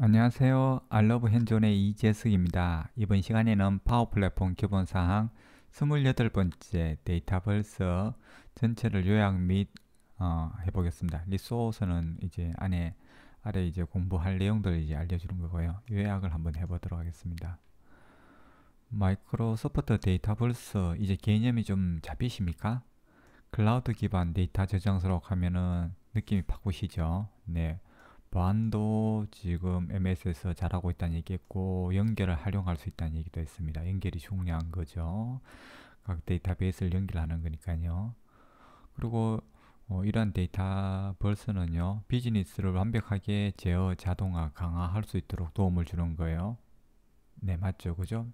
안녕하세요. 알러브 현존의 이재숙입니다 이번 시간에는 파워 플랫폼 기본 사항 28번째 데이터벌스 전체를 요약 및 어, 해보겠습니다. 리소스는 이제 안에 아래 이제 공부할 내용들을 이제 알려주는 거고요. 요약을 한번 해보도록 하겠습니다. 마이크로소프트 데이터벌스 이제 개념이 좀 잡히십니까? 클라우드 기반 데이터 저장소라고 하면은 느낌이 바꾸시죠? 네. 보안도 지금 MS에서 잘하고 있다는 얘기했고 연결을 활용할 수 있다는 얘기도 했습니다. 연결이 중요한 거죠. 각 데이터베이스를 연결하는 거니까요. 그리고 어, 이러한 데이터 벌스는요 비즈니스를 완벽하게 제어 자동화 강화할 수 있도록 도움을 주는 거예요 네 맞죠 그죠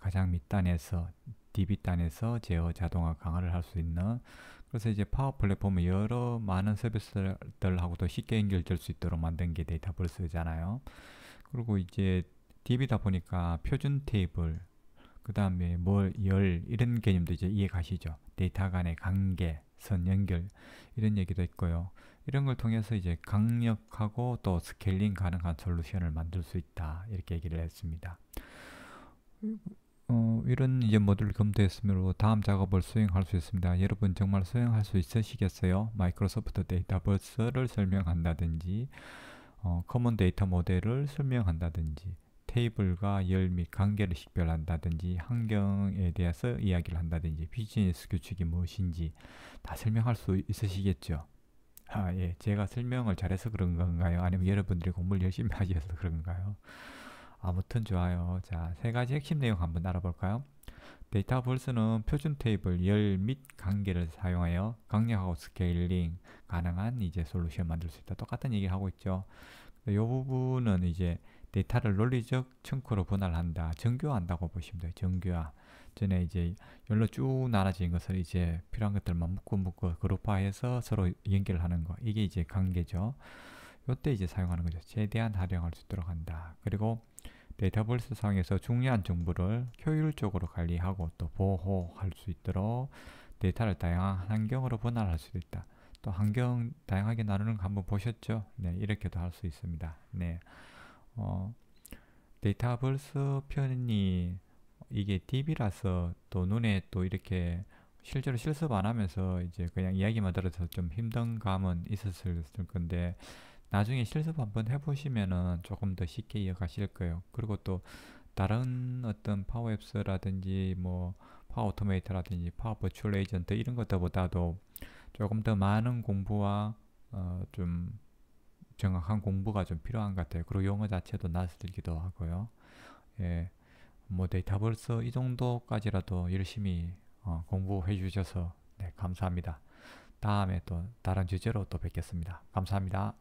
가장 밑단에서 DB단에서 제어 자동화 강화를 할 수 있는 그래서 이제 파워 플랫폼은 여러 많은 서비스들하고도 쉽게 연결될 수 있도록 만든 게 데이터버스잖아요. 그리고 이제 DB다 보니까 표준 테이블, 그 다음에 뭘, 열, 이런 개념도 이제 이해 가시죠. 데이터 간의 관계, 선 연결, 이런 얘기도 있고요. 이런 걸 통해서 이제 강력하고 또 스케일링 가능한 솔루션을 만들 수 있다. 이렇게 얘기를 했습니다. 어, 이런 이제 모듈 검토했으므로 다음 작업을 수행할 수 있습니다. 여러분 정말 수행할 수 있으시겠어요? 마이크로소프트 데이터버스를 설명한다든지 어, 커먼 데이터 모델을 설명한다든지 테이블과 열 및 관계를 식별한다든지 환경에 대해서 이야기를 한다든지 비즈니스 규칙이 무엇인지 다 설명할 수 있으시겠죠? 아, 예. 제가 설명을 잘해서 그런 건가요? 아니면 여러분들이 공부를 열심히 하셔서 그런가요? 아무튼 좋아요. 자, 세 가지 핵심 내용 한번 알아볼까요? 데이터볼스는 표준 테이블 열 및 관계를 사용하여 강력하고 스케일링 가능한 이제 솔루션 만들 수 있다. 똑같은 얘기를 하고 있죠. 이 부분은 이제 데이터를 논리적 층크로 분할한다. 정교화한다고 보시면 돼요. 정교화. 전에 이제 열로 쭉 나눠진 것을 이제 필요한 것들만 묶고 묶고 그룹화해서 서로 연결하는 거. 이게 이제 관계죠. 이때 이제 사용하는 거죠. 최대한 활용할 수 있도록 한다. 그리고 데이터베이스 상에서 중요한 정보를 효율적으로 관리하고 또 보호할 수 있도록 데이터를 다양한 환경으로 분할할 수 있다. 또 환경 다양하게 나누는 거 한번 보셨죠? 네, 이렇게도 할 수 있습니다. 네. 어, 데이터베이스 편이 이게 DB라서 또 눈에 또 이렇게 실제로 실습 안 하면서 이제 그냥 이야기만 들어서 좀 힘든 감은 있었을 건데 나중에 실습 한번 해보시면은 조금 더 쉽게 이어가실 거예요. 그리고 또 다른 어떤 파워 앱스라든지 뭐 파워 오토메이터라든지 파워 버츄얼 에이전트 이런 것들보다도 조금 더 많은 공부와 어좀 정확한 공부가 좀 필요한 것 같아요. 그리고 용어 자체도 낯설기도 하고요. 예, 뭐 데이터벌스 이 정도까지라도 열심히 어 공부해 주셔서 네, 감사합니다. 다음에 또 다른 주제로 또 뵙겠습니다. 감사합니다.